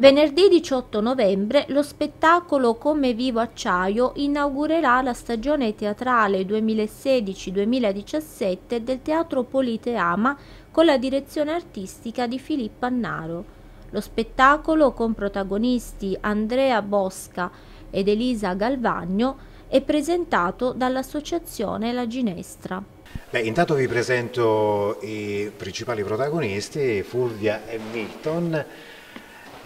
Venerdì 18 novembre lo spettacolo Come vivo acciaio inaugurerà la stagione teatrale 2016-2017 del Teatro Politeama con la direzione artistica di Filippo Annaro. Lo spettacolo con protagonisti Andrea Bosca ed Elisa Galvagno è presentato dall'associazione La Ginestra. Beh, intanto vi presento i principali protagonisti, Fulvia e Milton.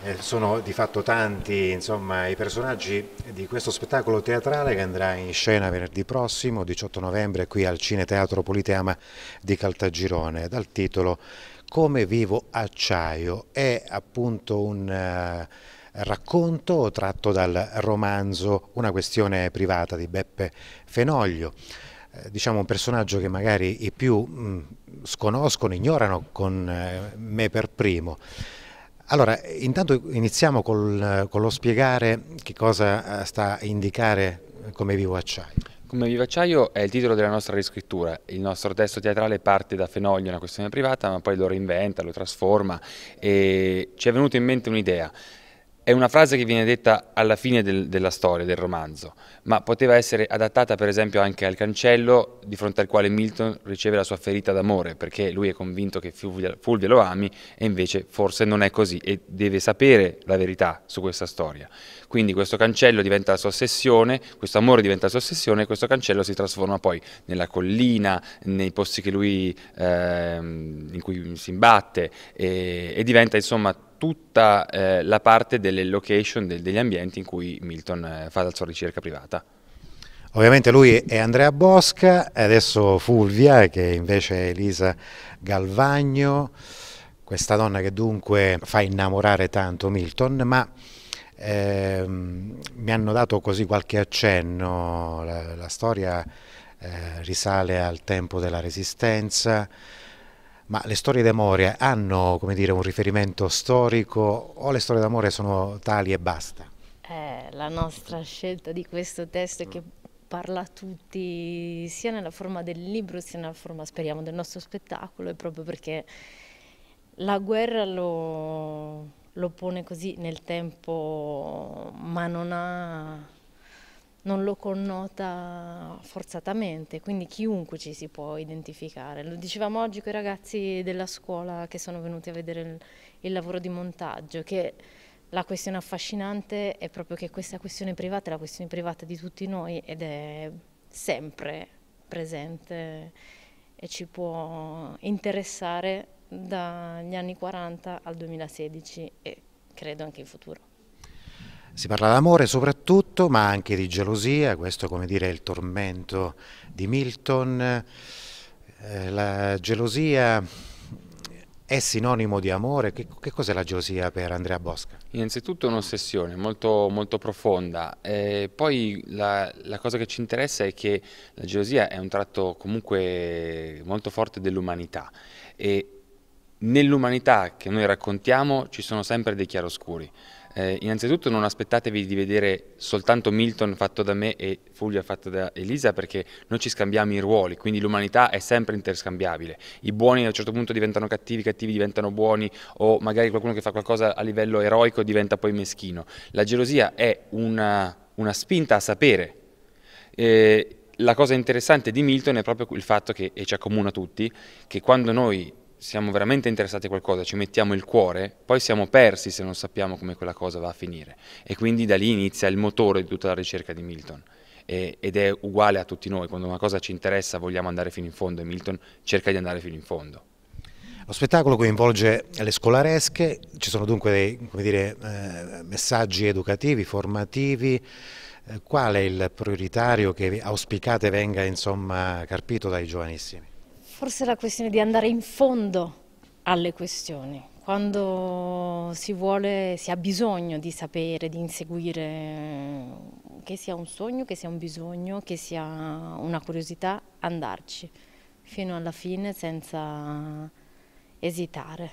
Eh, sono di fatto tanti insomma, i personaggi di questo spettacolo teatrale che andrà in scena venerdì prossimo, 18 novembre, qui al Cine Teatro Politeama di Caltagirone, dal titolo Come vivo acciaio. È appunto un... Uh, racconto tratto dal romanzo Una questione privata di Beppe Fenoglio. Eh, diciamo un personaggio che magari i più mh, mm, sconoscono, ignorano con eh, me per primo. Allora, intanto iniziamo col, con lo spiegare che cosa eh, sta a indicare eh, come vivo acciaio. Come vivo acciaio è il titolo della nostra riscrittura, il nostro testo teatrale parte da Fenoglio, una questione privata, ma poi lo reinventa, lo trasforma e ci è venuta in mente un'idea. È una frase che viene detta alla fine del, della storia, del romanzo, ma poteva essere adattata per esempio anche al cancello di fronte al quale Milton riceve la sua ferita d'amore, perché lui è convinto che Fulvia, Fulvia, lo ami e invece forse non è così e deve sapere la verità su questa storia. Quindi questo cancello diventa la sua ossessione, questo amore diventa la sua ossessione e questo cancello si trasforma poi nella collina, nei posti lui, eh, in cui si imbatte e, e diventa insomma tutta eh, la parte delle location, de, degli ambienti in cui Milton eh, fa la sua ricerca privata. Ovviamente lui è Andrea Bosca, adesso Fulvia, che invece è Elisa Galvagno, questa donna che dunque fa innamorare tanto Milton, ma eh, mi hanno dato così qualche accenno, la, la storia eh, risale al tempo della resistenza, ma le storie d'amore hanno dire, un riferimento storico o le storie d'amore sono tali e basta? Eh, la nostra scelta di questo testo è che parla a tutti, sia nella forma del libro sia nella forma, speriamo, del nostro spettacolo, è proprio perché la guerra lo lo pone così nel tempo, ma non, ha, non lo connota forzatamente, quindi chiunque ci si può identificare. Lo dicevamo oggi con i ragazzi della scuola che sono venuti a vedere il, il lavoro di montaggio, che la questione affascinante è proprio che questa questione privata è la questione privata di tutti noi ed è sempre presente e ci può interessare dagli anni 40 al 2016 e credo anche in futuro. Si parla d'amore soprattutto, ma anche di gelosia, questo come dire è il tormento di Milton. Eh, la gelosia è sinonimo di amore? Che, che cos'è la gelosia per Andrea Bosca? Innanzitutto un'ossessione molto, molto, profonda, eh, poi la, la cosa che ci interessa è che la gelosia è un tratto comunque molto forte dell'umanità e Nell'umanità che noi raccontiamo ci sono sempre dei chiaroscuri. Eh, innanzitutto non aspettatevi di vedere soltanto Milton fatto da me e Fulvia fatto da Elisa perché noi ci scambiamo i ruoli, quindi l'umanità è sempre interscambiabile. I buoni a un certo punto diventano cattivi, i cattivi diventano buoni o magari qualcuno che fa qualcosa a livello eroico diventa poi meschino. La gelosia è una, una spinta a sapere. Eh, la cosa interessante di Milton è proprio il fatto che, e ci accomuna tutti, che quando noi siamo veramente interessati a qualcosa, ci mettiamo il cuore, poi siamo persi se non sappiamo come quella cosa va a finire. E quindi da lì inizia il motore di tutta la ricerca di Milton. E, ed è uguale a tutti noi, quando una cosa ci interessa vogliamo andare fino in fondo e Milton cerca di andare fino in fondo. Lo spettacolo coinvolge le scolaresche, ci sono dunque dei dire, eh, messaggi educativi, formativi. Eh, qual è il prioritario che auspicate venga insomma, carpito dai giovanissimi? Forse la questione di andare in fondo alle questioni. Quando si vuole, si ha bisogno di sapere, di inseguire, eh, che sia un sogno, che sia un bisogno, che sia una curiosità, andarci fino alla fine senza esitare.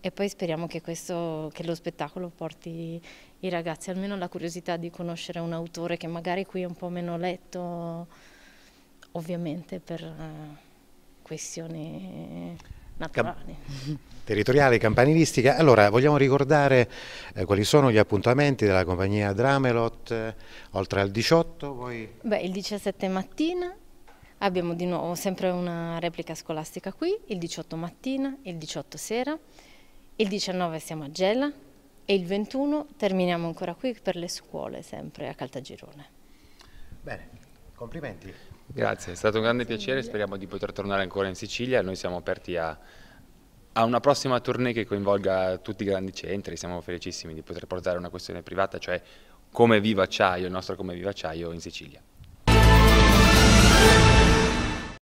E poi speriamo che, questo, che lo spettacolo porti i ragazzi almeno la curiosità di conoscere un autore che magari qui è un po' meno letto, ovviamente per eh, questione naturale. Cam territoriale campanilistica. Allora, vogliamo ricordare eh, quali sono gli appuntamenti della compagnia Dramelot eh, oltre al 18? Poi... Beh, il 17 mattina abbiamo di nuovo sempre una replica scolastica qui, il 18 mattina, il 18 sera, il 19 siamo a Gela e il 21 terminiamo ancora qui per le scuole, sempre a Caltagirone. Bene, complimenti. Grazie, è stato un grande piacere, speriamo di poter tornare ancora in Sicilia, noi siamo aperti a, a una prossima tournée che coinvolga tutti i grandi centri, siamo felicissimi di poter portare una questione privata, cioè come viva acciaio, il nostro come viva acciaio in Sicilia.